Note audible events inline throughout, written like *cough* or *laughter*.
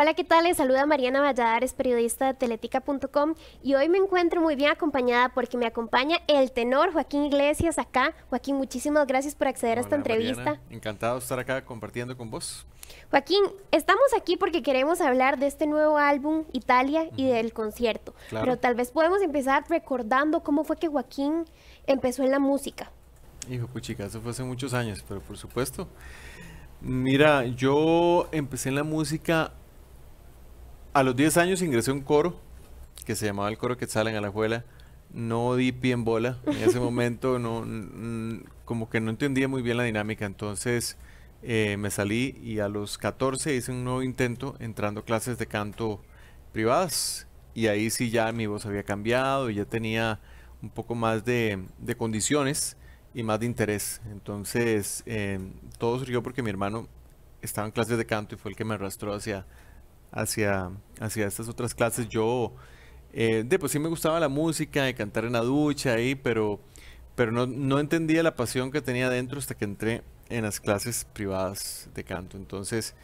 Hola, ¿qué tal? Les saluda Mariana Valladares, periodista de Teletica.com y hoy me encuentro muy bien acompañada porque me acompaña el tenor Joaquín Iglesias acá. Joaquín, muchísimas gracias por acceder a esta entrevista. encantado de estar acá compartiendo con vos. Joaquín, estamos aquí porque queremos hablar de este nuevo álbum Italia y del concierto, pero tal vez podemos empezar recordando cómo fue que Joaquín empezó en la música. Hijo, puchica, eso fue hace muchos años, pero por supuesto. Mira, yo empecé en la música a los 10 años ingresé a un coro que se llamaba el coro que salen a la escuela. No di pie en bola. En ese *laughs* momento no, como que no entendía muy bien la dinámica. Entonces eh, me salí y a los 14 hice un nuevo intento entrando a clases de canto privadas. Y ahí sí ya mi voz había cambiado, y ya tenía un poco más de, condiciones y más de interés. Entonces eh, todo surgió porque mi hermano estaba en clases de canto y fue el que me arrastró hacia hacia, hacia estas otras clases. Yo, eh, de pues sí me gustaba la música, de cantar en la ducha ahí, pero, pero no, entendía la pasión que tenía dentro hasta que entré en las clases privadas de canto. Entonces,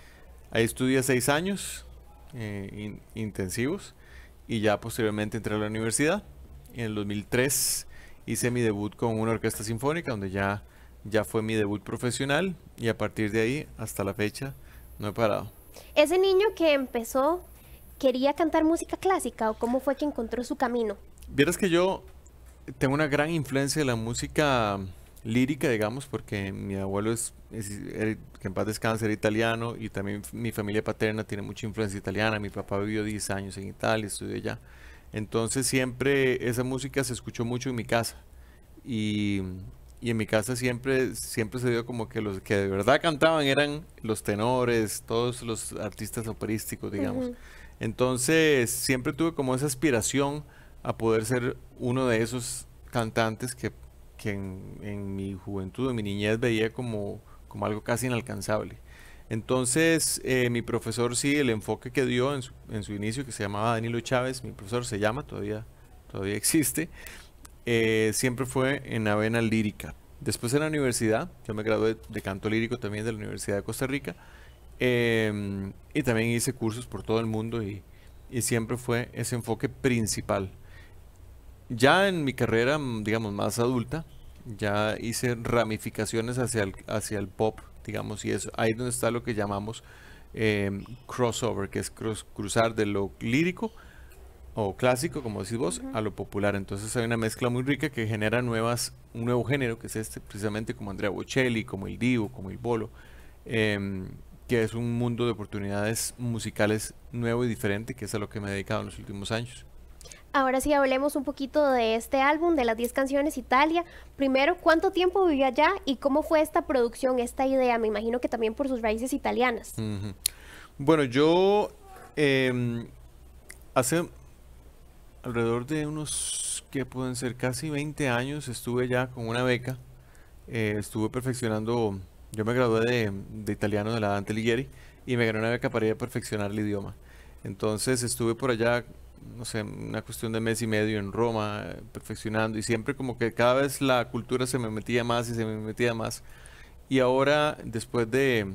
ahí estudié seis años eh, intensivos y ya posteriormente entré a la universidad. En el 2003 hice mi debut con una orquesta sinfónica, donde ya, ya fue mi debut profesional y a partir de ahí hasta la fecha no he parado. ¿Ese niño que empezó quería cantar música clásica o cómo fue que encontró su camino? Vieras que yo tengo una gran influencia de la música lírica, digamos, porque mi abuelo es, eh, que en paz descanse, era italiano y también mi familia paterna tiene mucha influencia italiana. Mi papá vivió 10 años en Italia, estudió allá. Entonces siempre esa música se escuchó mucho en mi casa. Y y en mi casa siempre, siempre se vio como que los que de verdad cantaban eran los tenores, todos los artistas operísticos, digamos. Entonces siempre tuve como esa aspiración a poder ser uno de esos cantantes que, que en, mi juventud, en mi niñez veía como, como algo casi inalcanzable. Entonces, eh, mi profesor sí, el enfoque que dio en su, inicio, que se llamaba Danilo Chávez, mi profesor se llama, todavía, todavía *laughs* existe, eh, siempre fue en avena lírica. Después en la universidad, yo me gradué de canto lírico también de la Universidad de Costa Rica. Em, y también hice cursos por todo el mundo y, siempre fue ese enfoque principal. Ya en mi carrera, digamos, más adulta, ya hice ramificaciones hacia el, hacia el pop, digamos, y eso, ahí donde está lo que llamamos em, crossover, que es cruzar de lo lírico o clásico, como decís vos, a lo popular. Entonces hay una mezcla muy rica que genera nuevas, un nuevo género, que es este, precisamente como Andrea Bocelli, como el Divo, como el Bolo, em, que es un mundo de oportunidades musicales nuevo y diferente, que es a lo que me he dedicado en los últimos años. Ahora sí, hablemos un poquito de este álbum, de las 10 canciones Italia. Primero, ¿cuánto tiempo vivía allá y cómo fue esta producción, esta idea? Me imagino que también por sus raíces italianas. Bueno, yo em, hace alrededor de unos que pueden ser casi 20 años estuve ya con una beca. Eh, estuve perfeccionando, yo me gradué de, italiano de la Dante Ligieri y me gané una beca para ir a perfeccionar el idioma. Entonces estuve por allá, no sé, una cuestión de mes y medio en Roma, perfeccionando y siempre como que cada vez la cultura se me metía más y se me metía más. Y ahora, después de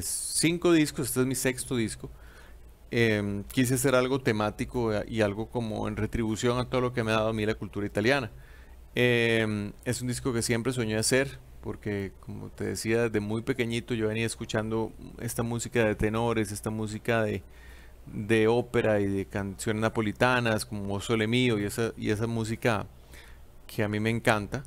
cinco discos, este es mi sexto disco, Em, quise hacer algo temático eh, y algo como en retribución a todo lo que me ha dado a mí la cultura italiana. Em, es un disco que siempre soñé hacer, porque como te decía, desde muy pequeñito yo venía escuchando esta música de tenores, esta música de, ópera y de canciones napolitanas como Sole Mío y esa, y esa música que a mí me encanta.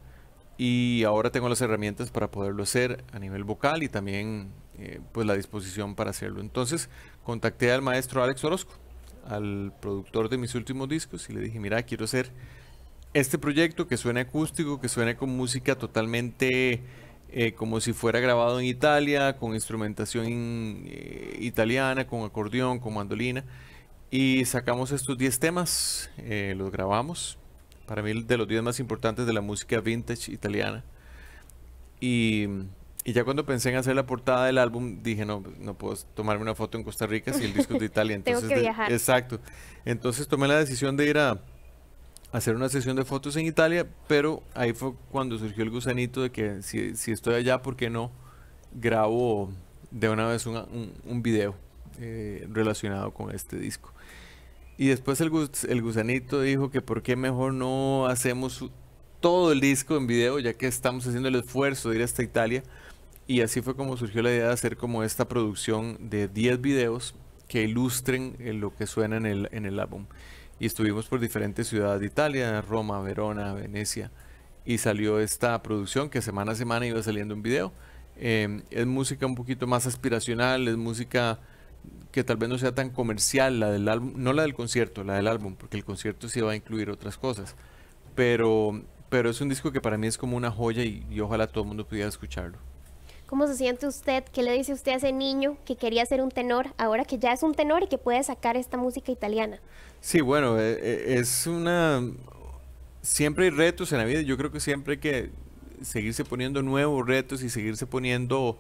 Y ahora tengo las herramientas para poderlo hacer a nivel vocal y también eh, pues la disposición para hacerlo. Entonces contacté al maestro Alex Orozco, al productor de mis últimos discos, y le dije, mira, quiero hacer este proyecto que suene acústico, que suene con música totalmente eh, como si fuera grabado en Italia, con instrumentación eh, italiana, con acordeón, con mandolina. Y sacamos estos 10 temas, los grabamos. Para mí de los 10 más importantes de la música vintage italiana. Y y ya cuando pensé en hacer la portada del álbum, dije, no, pues, no puedo tomarme una foto en Costa Rica si el disco es de Italia. *laughs* Entonces, exacto. Entonces tomé la decisión de ir a hacer una sesión de fotos en Italia, pero ahí fue cuando surgió el gusanito de que si, estoy allá, ¿por qué no grabo de una vez un, un, video eh, relacionado con este disco? Y después el, el gusanito dijo que por qué mejor no hacemos todo el disco en video, ya que estamos haciendo el esfuerzo de ir hasta Italia y así fue como surgió la idea de hacer como esta producción de 10 videos que ilustren eh, lo que suena en el, en el álbum. Y estuvimos por diferentes ciudades de Italia, Roma, Verona, Venecia. Y salió esta producción que semana a semana iba saliendo un video. Em, es música un poquito más aspiracional, es música que tal vez no sea tan comercial, la del álbum, no la del concierto, la del álbum, porque el concierto sí va a incluir otras cosas. Pero, pero es un disco que para mí es como una joya y ojalá todo el mundo pudiera escucharlo. ¿Cómo se siente usted? ¿Qué le dice usted a ese niño que quería ser un tenor, ahora que ya es un tenor y que puede sacar esta música italiana? Sí, bueno, eh, eh, es una... Siempre hay retos en la vida, yo creo que siempre hay que seguirse poniendo nuevos retos y seguirse poniendo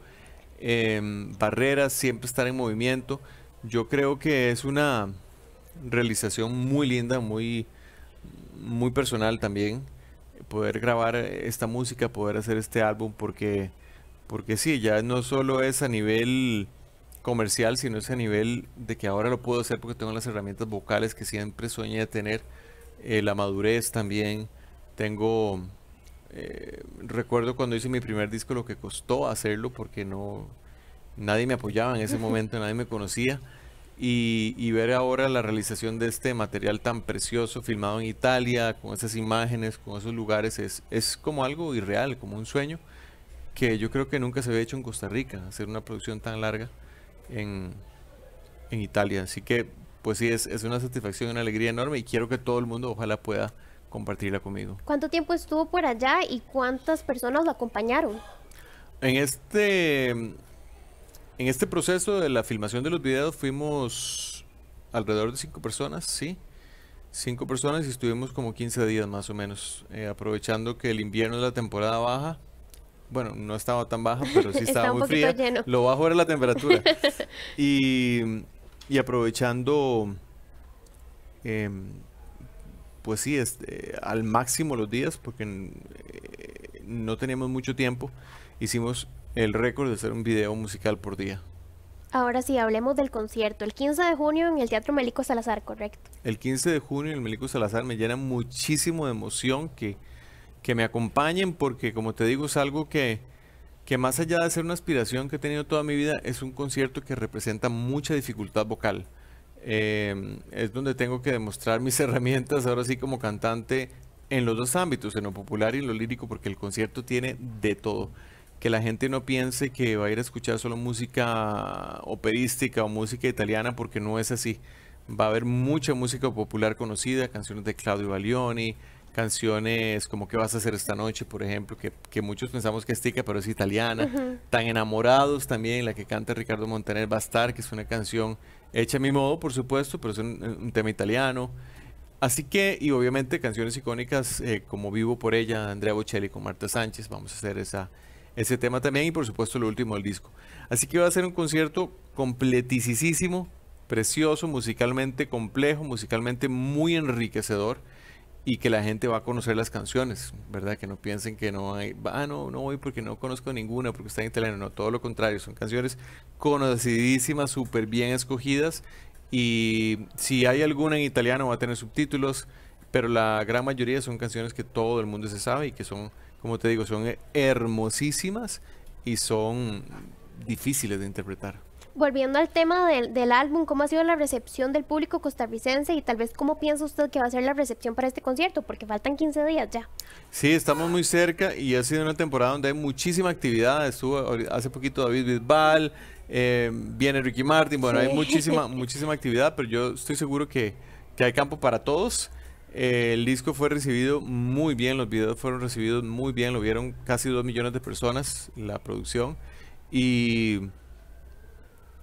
em, barreras, siempre estar en movimiento. Yo creo que es una realización muy linda, muy, muy personal también, poder grabar esta música, poder hacer este álbum, porque... Porque sí, ya no solo es a nivel comercial, sino es a nivel de que ahora lo puedo hacer porque tengo las herramientas vocales que siempre soñé tener, eh, la madurez también, tengo... Eh, recuerdo cuando hice mi primer disco lo que costó hacerlo porque no nadie me apoyaba en ese *laughs* momento, nadie me conocía. Y, ver ahora la realización de este material tan precioso filmado en Italia, con esas imágenes, con esos lugares, es como algo irreal, como un sueño que yo creo que nunca se había hecho en Costa Rica, hacer una producción tan larga en, en Italia. Así que, pues sí, es, es una satisfacción, una alegría enorme y quiero que todo el mundo ojalá pueda compartirla conmigo. ¿Cuánto tiempo estuvo por allá y cuántas personas lo acompañaron? En este, en este proceso de la filmación de los videos fuimos alrededor de cinco personas, sí. Cinco personas y estuvimos como 15 días más o menos, eh, aprovechando que el invierno es la temporada baja bueno, no estaba tan baja, pero sí *laughs* estaba muy fría. Lo bajo era la temperatura. *laughs* y, aprovechando, em, pues sí, este, al máximo los días, porque eh, no teníamos mucho tiempo, hicimos el récord de hacer un video musical por día. Ahora sí, hablemos del concierto. El 15 de junio en el Teatro Melico Salazar, ¿correcto? El 15 de junio en el Melico Salazar me llena muchísimo de emoción que que me acompañen porque como te digo es algo que, que más allá de ser una aspiración que he tenido toda mi vida, es un concierto que representa mucha dificultad vocal. Em, es donde tengo que demostrar mis *laughs* herramientas ahora sí como cantante en los dos ámbitos, en lo popular y en lo lírico, porque el concierto tiene de todo. Que la gente no piense que va a ir a escuchar solo música operística o música italiana, porque no es así. Va a haber mucha música popular conocida, canciones de Claudio Baglioni, canciones como ¿Qué vas a hacer esta noche? por ejemplo, que, muchos pensamos que es tica, pero es italiana. Tan enamorados también, la que canta Ricardo Montaner Bastar, que es una canción hecha a mi modo, por supuesto, pero es un, eh, tema italiano. Así que, y obviamente canciones icónicas eh, como Vivo por ella, Andrea Bocelli con Marta Sánchez, vamos a hacer esa, ese tema también y por supuesto lo último del disco. Así que va a ser un concierto completicísimo, precioso, musicalmente complejo, musicalmente muy enriquecedor y que la gente va a conocer las canciones, ¿verdad? Que no piensen que no hay, ah, no, no voy porque no conozco ninguna, porque está en italiano, no, todo lo contrario, son canciones conocidísimas, súper bien escogidas y si hay alguna en italiano va a tener subtítulos, pero la gran mayoría son canciones que todo el mundo se sabe y que son, como te digo, son eh, hermosísimas y son difíciles de interpretar volviendo al tema del, álbum, ¿cómo ha sido la recepción del público costarricense y tal vez cómo piensa usted que va a ser la recepción para este concierto? Porque faltan 15 días ya. Sí, estamos muy cerca y ha sido una temporada donde hay muchísima actividad. Estuvo hace poquito David Bisbal, eh, viene Ricky Martin, bueno, hay muchísima, *laughs* muchísima actividad, pero yo estoy seguro que, que hay campo para todos. Eh, el disco fue recibido muy bien, los videos fueron recibidos muy bien, lo vieron casi 2 millones de personas, la producción. Y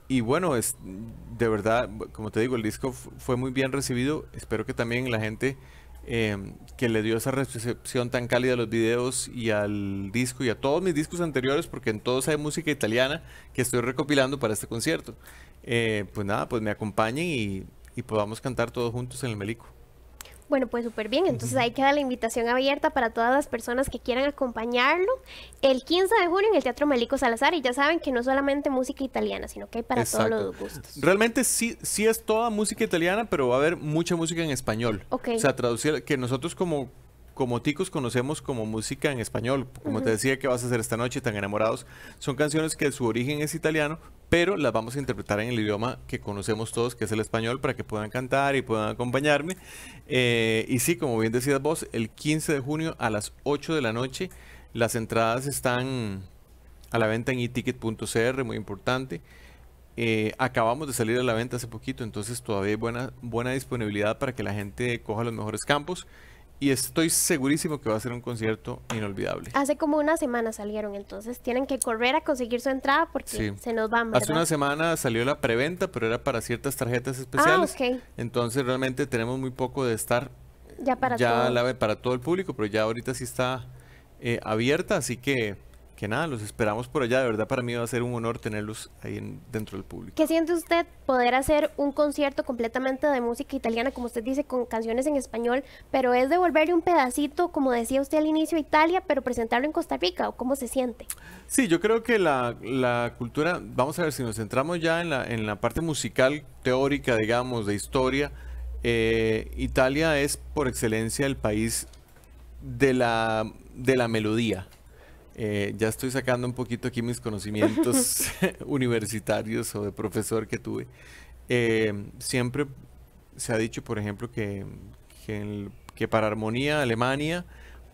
y bueno, es, de verdad, como te digo, el disco fue muy bien recibido. Espero que también la gente em, que le dio esa recepción tan cálida a los videos y al disco y a todos mis discos anteriores, porque en todos hay música italiana que estoy recopilando para este concierto. Eh, pues nada, pues me acompañen y, y podamos cantar todos juntos en el Melico. Bueno, pues súper bien. Entonces ahí queda la invitación abierta para todas las personas que quieran acompañarlo el 15 de junio en el Teatro Melico Salazar. Y ya saben que no solamente música italiana, sino que hay para todos los gustos. Realmente sí, sí es toda música italiana, pero va a haber mucha música en español. Okay. O sea, traducir, que nosotros como como ticos conocemos como música en español. Como te decía, que vas a hacer esta noche? Tan enamorados. Son canciones que su origen es italiano, pero las vamos a interpretar en el idioma que conocemos todos, que es el español, para que puedan cantar y puedan acompañarme. Eh, y sí, como bien decías vos, el 15 de junio a las 8 de la noche, las entradas están a la venta en eticket.cr, muy importante. Eh, acabamos de salir a la venta hace poquito, entonces todavía hay buena, buena disponibilidad para que la gente coja los mejores campos y estoy segurísimo que va a ser un concierto inolvidable. Hace como una semana salieron, entonces tienen que correr a conseguir su entrada porque se nos van. ¿verdad? Hace una semana salió la preventa, pero era para ciertas tarjetas ah, especiales. Ah, Entonces realmente tenemos muy poco de estar ya para, todo. el público, pero ya ahorita sí está eh, abierta, así que que nada, los esperamos por allá. De verdad, para mí va a ser un honor tenerlos ahí dentro del público. ¿Qué siente usted poder hacer un concierto completamente de música italiana, como usted dice, con canciones en español, pero es devolverle un pedacito, como decía usted al inicio, Italia, pero presentarlo en Costa Rica? ¿O cómo se siente? Sí, yo creo que la, cultura, vamos a ver si nos centramos ya en la, en la parte musical, teórica, digamos, de historia. Eh, Italia es por excelencia el país de la, de la melodía. Eh, ya estoy sacando un poquito aquí mis conocimientos *laughs* *laughs* universitarios o de profesor que tuve. Eh, siempre se ha dicho, por ejemplo, que, que, que, para armonía Alemania,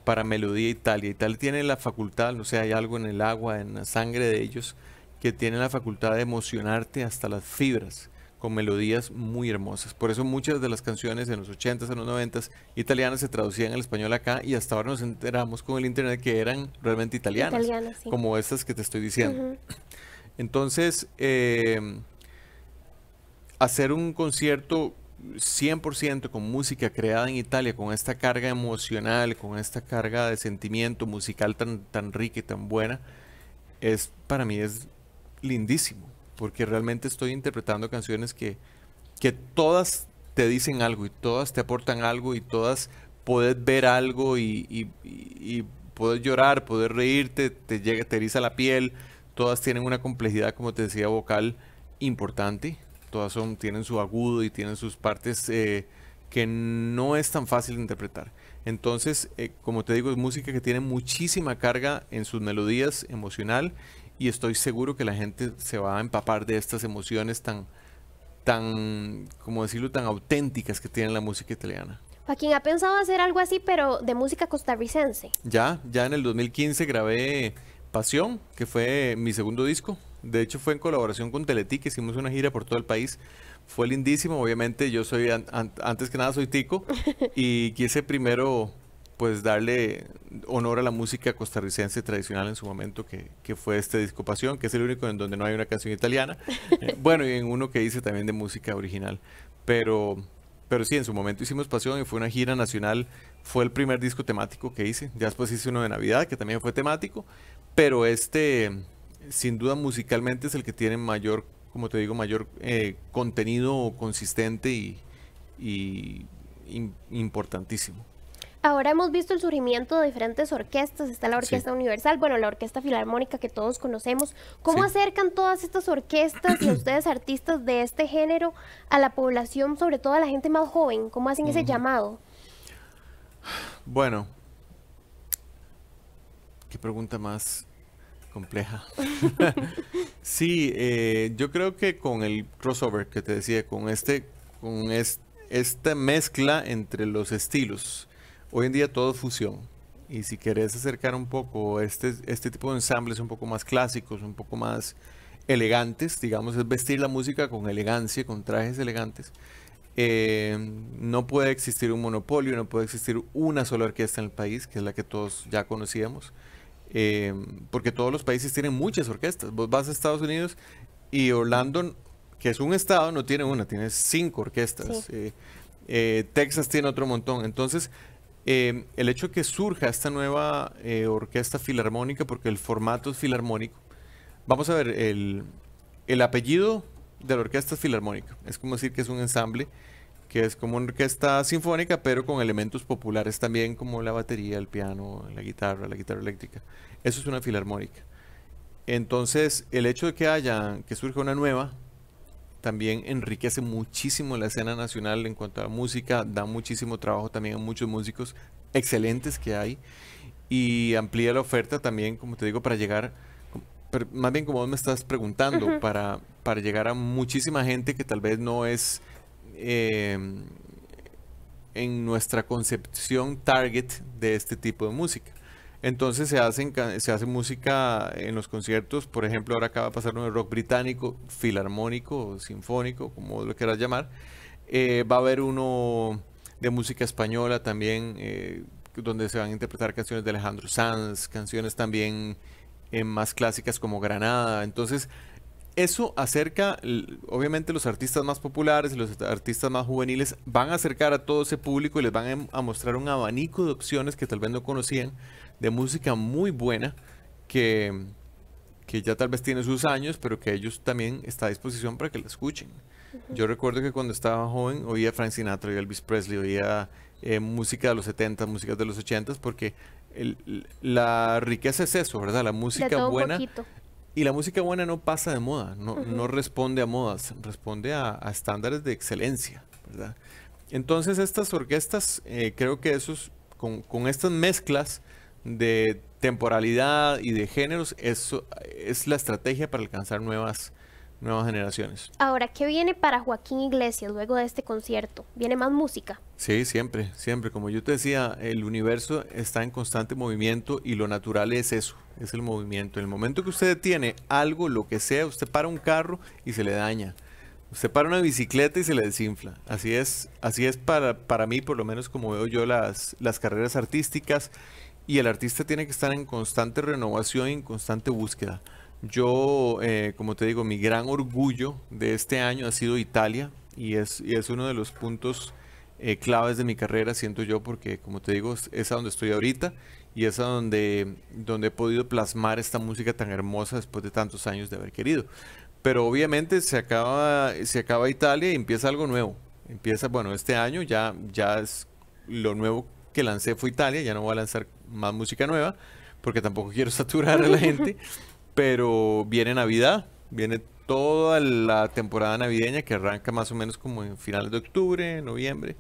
para melodía Italia. Italia tiene la facultad, no sé, hay algo en el agua, en la sangre de ellos, que tiene la facultad de emocionarte hasta las fibras con melodías muy hermosas. Por eso muchas de las canciones en los 80s, en los 90s, italianas se traducían al español acá y hasta ahora nos enteramos con el internet que eran realmente italianas, como estas que te estoy diciendo. Entonces, eh, hacer un concierto 100% con música creada en Italia, con esta carga emocional, con esta carga de sentimiento musical tan, tan rica y tan buena, es para mí es lindísimo porque realmente estoy interpretando canciones que, que todas te dicen algo y todas te aportan algo y todas puedes ver algo y, puedes llorar, puedes reírte, te, llega, te eriza la piel, todas tienen una complejidad, como te decía, vocal importante, todas son, tienen su agudo y tienen sus partes eh, que no es tan fácil de interpretar. Entonces, eh, como te digo, es música que tiene muchísima carga en sus melodías emocional y estoy seguro que la gente se va a empapar de estas emociones tan, tan, como decirlo, tan auténticas que tiene la música italiana. Joaquín ha pensado hacer algo así, pero de música costarricense. Ya, ya en el 2015 grabé Pasión, que fue mi segundo disco. De hecho, fue en colaboración con Teletí, que hicimos una gira por todo el país. Fue lindísimo, obviamente. Yo soy, antes que nada, soy tico *laughs* y quise primero pues darle honor a la música costarricense tradicional en su momento, que, que fue este disco Pasión, que es el único en donde no hay una canción italiana. *laughs* bueno, y en uno que hice también de música original. Pero, pero sí, en su momento hicimos Pasión y fue una gira nacional. Fue el primer disco temático que hice. Ya después hice uno de Navidad, que también fue temático. Pero este, sin duda, musicalmente es el que tiene mayor, como te digo, mayor eh, contenido consistente y importantísimo. Ahora hemos visto el surgimiento de diferentes orquestas, está la Orquesta Universal, bueno, la Orquesta Filarmónica que todos conocemos. ¿Cómo acercan todas estas orquestas y *clears throat* ustedes artistas de este género a la población, sobre todo a la gente más joven? ¿Cómo hacen ese llamado? Bueno, qué pregunta más compleja. *laughs* sí, eh, yo creo que con el crossover que te decía, con este, con esta mezcla entre los estilos Hoy en día todo fusión. Y si querés acercar un poco este, este tipo de ensambles un poco más clásicos, un poco más elegantes, digamos, es vestir la música con elegancia, con trajes elegantes. Eh, no puede existir un monopolio, no puede existir una sola orquesta en el país, que es la que todos ya conocíamos, eh, porque todos los países tienen muchas orquestas. Vos vas a Estados Unidos y Orlando, que es un estado, no tiene una, tiene cinco orquestas. Eh, Texas tiene otro montón. Entonces, eh, el hecho de que surja esta nueva eh, orquesta filarmónica, porque el formato es filarmónico, vamos a ver, el, apellido de la orquesta es filarmónica, es como decir que es un ensamble, que es como una orquesta sinfónica, pero con elementos populares también, como la batería, el piano, la guitarra, la guitarra eléctrica. Eso es una filarmónica. Entonces, el hecho de que haya, que surja una nueva, también enriquece muchísimo la escena nacional en cuanto a la música, da muchísimo trabajo también a muchos músicos excelentes que hay y amplía la oferta también, como te digo, para llegar, más bien como me estás preguntando, para, para llegar a muchísima gente que tal vez no es em, en nuestra concepción target de este tipo de música. Entonces se, hacen, se hace música en los conciertos, por ejemplo, ahora acaba de pasar uno rock británico, filarmónico, sinfónico, como lo quieras llamar. Eh, va a haber uno de música española también, eh, donde se van a interpretar canciones de Alejandro Sanz, canciones también eh, más clásicas como Granada. Entonces, eso acerca, obviamente los artistas más populares, los artistas más juveniles van a acercar a todo ese público y les van a em, mostrar un abanico de opciones que tal vez no conocían de música muy buena que, ya tal vez tiene sus años, pero que ellos también está a disposición para que la escuchen. Yo recuerdo que cuando estaba joven oía Frank Sinatra, oía Elvis Presley, oía eh, música de los 70, música de los 80, porque la riqueza es eso, ¿verdad? La música buena. Y la música buena no pasa de moda, no, responde a modas, responde a, estándares de excelencia, ¿verdad? Entonces estas orquestas, eh, creo que esos, con, con estas mezclas, de temporalidad y de géneros es, es la estrategia para alcanzar nuevas, nuevas generaciones. Ahora, ¿qué viene para Joaquín Iglesias luego de este concierto? ¿Viene más música? Sí, siempre, siempre. Como yo te decía, el universo está en constante movimiento y lo natural es eso, es el movimiento. En el momento que usted tiene algo, lo que sea, usted para un carro y se le daña. Usted para una bicicleta y se le desinfla. Así es, así es para, para mí, por lo menos como veo yo las, las carreras artísticas y el artista tiene que estar en constante renovación y en constante búsqueda. Yo, eh, como te digo, mi gran orgullo de este año ha sido Italia y es, es uno de los puntos eh, claves de mi carrera, siento yo, porque como te digo, es a donde estoy ahorita y es a donde, donde he podido plasmar esta música tan hermosa después de tantos años de haber querido. Pero obviamente se acaba, se acaba Italia y empieza algo nuevo. Empieza, bueno, este año ya, ya es lo nuevo que lancé fue Italia, ya no voy a lanzar más música nueva, porque tampoco *laughs* quiero saturar a la gente, pero viene Navidad, viene toda la temporada navideña que arranca más o menos como en finales de octubre, noviembre.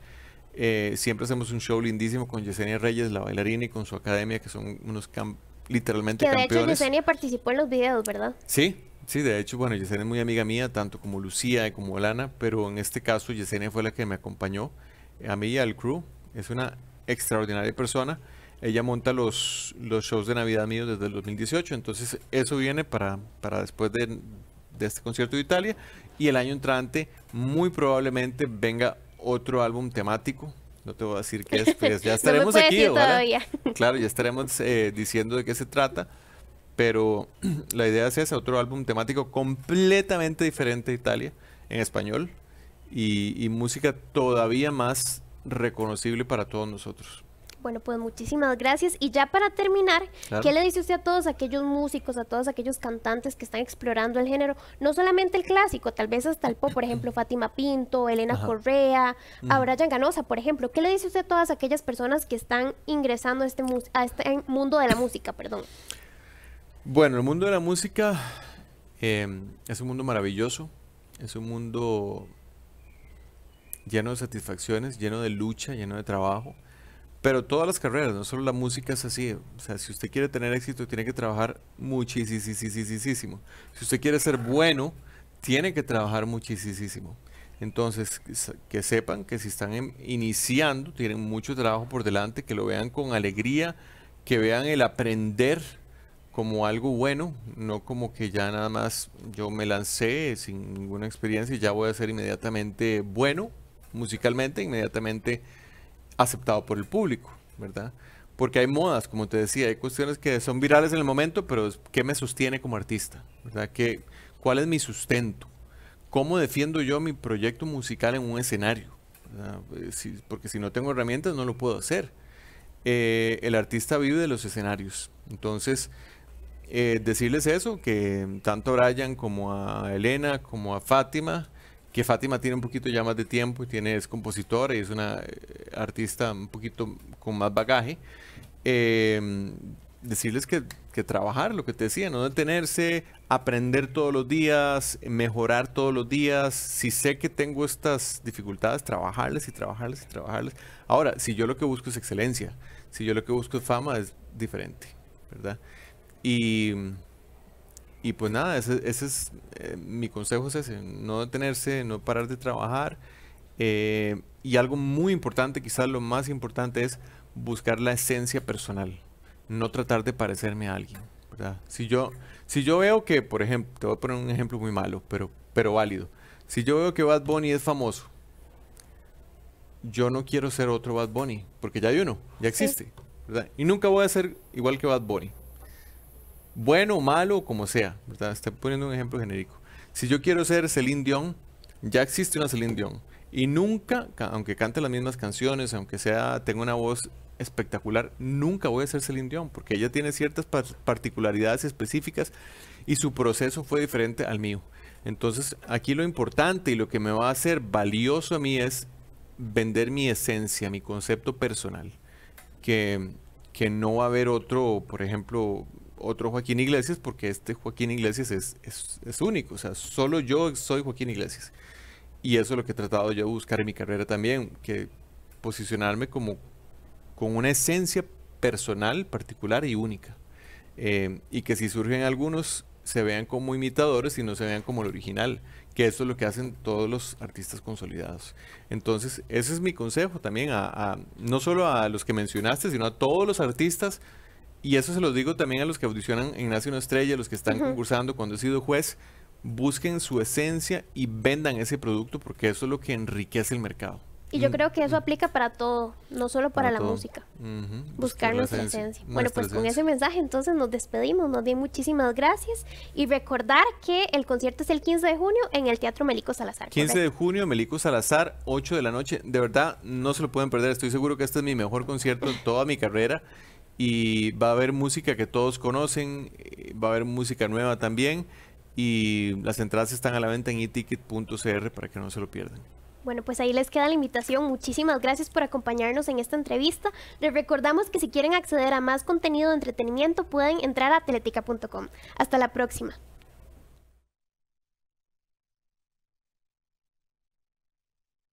Eh, siempre hacemos un show lindísimo con Yesenia Reyes, la bailarina, y con su academia, que son unos camp literalmente que de hecho Yesenia participó en los videos, ¿verdad? Sí, sí, de hecho, bueno, Yesenia es muy amiga mía, tanto como Lucía y como Lana, pero en este caso Yesenia fue la que me acompañó, a mí y al crew. Es una extraordinaria persona. Ella monta los, los shows de Navidad míos desde el 2018, entonces eso viene para, para después de, este concierto de Italia. Y el año entrante muy probablemente venga otro álbum temático. No te voy a decir qué es, pues ya *laughs* estaremos aquí. *laughs* Claro, ya estaremos eh, diciendo de qué se trata. Pero *clears throat* la idea es ese, otro álbum temático completamente diferente a Italia, en español. Y, y música todavía más reconocible para todos nosotros. Bueno, pues muchísimas gracias. Y ya para terminar, ¿qué le dice usted a todos aquellos músicos, a todos aquellos cantantes que están explorando el género? No solamente el clásico, tal vez hasta el pop, por ejemplo, Fátima Pinto, Elena Correa, Abraham Ganosa, por ejemplo. ¿Qué le dice usted a todas aquellas personas que están ingresando a este, a este mundo de la música? Perdón. Bueno, el mundo de la música em, es un mundo maravilloso, es un mundo lleno de satisfacciones, lleno de lucha, lleno de trabajo. Pero todas las carreras, no solo la música es así. O sea, si usted quiere tener éxito, tiene que trabajar muchísimo. Si usted quiere ser bueno, tiene que trabajar muchísimo. Entonces, que sepan que si están em-, iniciando, tienen mucho trabajo por delante, que lo vean con alegría, que vean el aprender como algo bueno, no como que ya nada más yo me lancé sin ninguna experiencia y ya voy a ser inmediatamente bueno musicalmente, inmediatamente aceptado por el público, ¿verdad? Porque hay modas, como te decía, hay cuestiones que son virales en el momento, pero ¿qué me sostiene como artista? ¿Verdad? ¿Cuál es mi sustento? ¿Cómo defiendo yo mi proyecto musical en un escenario? Eh, porque si no tengo herramientas no lo puedo hacer. Eh, el artista vive de los escenarios. Entonces, eh, decirles eso, que tanto a Brian como a Elena, como a Fátima, que Fátima tiene un poquito ya más de tiempo, tiene, es compositora y es una eh, artista un poquito con más bagaje. Em, decirles que, que, trabajar, lo que te decía, no detenerse, aprender todos los días, mejorar todos los días. Si sé que tengo estas dificultades, trabajarles y trabajarles y trabajarles. Ahora, si yo lo que busco es excelencia, si yo lo que busco es fama, es diferente, ¿verdad? Y y pues nada, ese, es eh, mi consejo es ese, no detenerse, no parar de trabajar. Eh, y algo muy importante, quizás lo más importante es buscar la esencia personal, no tratar de parecerme a alguien. Si, yo, si yo veo que, por ejemplo, te voy a poner un ejemplo muy malo, pero, pero válido. Si yo veo que Bad Bunny es famoso, yo no quiero ser otro Bad Bunny, porque ya hay uno, ya existe. Y nunca voy a ser igual que Bad Bunny bueno, malo, como sea, Estoy poniendo un ejemplo genérico. Si yo quiero ser Celine Dion, ya existe una Celine Dion. Y nunca, aunque cante las mismas canciones, aunque sea, tenga una voz espectacular, nunca voy a ser Celine Dion, porque ella tiene ciertas particularidades específicas y su proceso fue diferente al mío. Entonces, aquí lo importante y lo que me va a hacer valioso a mí es vender mi esencia, mi concepto personal, que, que no va a haber otro, por ejemplo, otro Joaquín Iglesias, porque este Joaquín Iglesias es, es, es, único, o sea, solo yo soy Joaquín Iglesias. Y eso es lo que he tratado yo de buscar en mi carrera también, que posicionarme como con una esencia personal, particular y única. Eh, y que si surgen algunos, se vean como imitadores y no se vean como el original, que eso es lo que hacen todos los artistas consolidados. Entonces, ese es mi consejo también, a, a no solo a los que mencionaste, sino a todos los artistas y eso se lo digo también a los que audicionan Ignacio una Estrella, los que están concursando cuando he sido juez, busquen su esencia y vendan ese producto porque eso es lo que enriquece el mercado. Y yo mm. creo que eso mm. aplica para todo, no solo para, la música. Buscar nuestra, esencia. bueno, pues con ese mensaje entonces nos despedimos, nos di muchísimas gracias y recordar que el concierto es el 15 de junio en el Teatro Melico Salazar. 15 de junio, Melico Salazar, 8 de la noche. De verdad, no se lo pueden perder, estoy seguro que este es mi mejor concierto de toda mi carrera y va a haber música que todos conocen, eh, va a haber música nueva también y las entradas están a la venta en eticket.cr para que no se lo pierdan. Bueno, pues ahí les queda la invitación. Muchísimas gracias por acompañarnos en esta entrevista. Les recordamos que si quieren acceder a más contenido de entretenimiento pueden entrar a teletica.com. Hasta la próxima.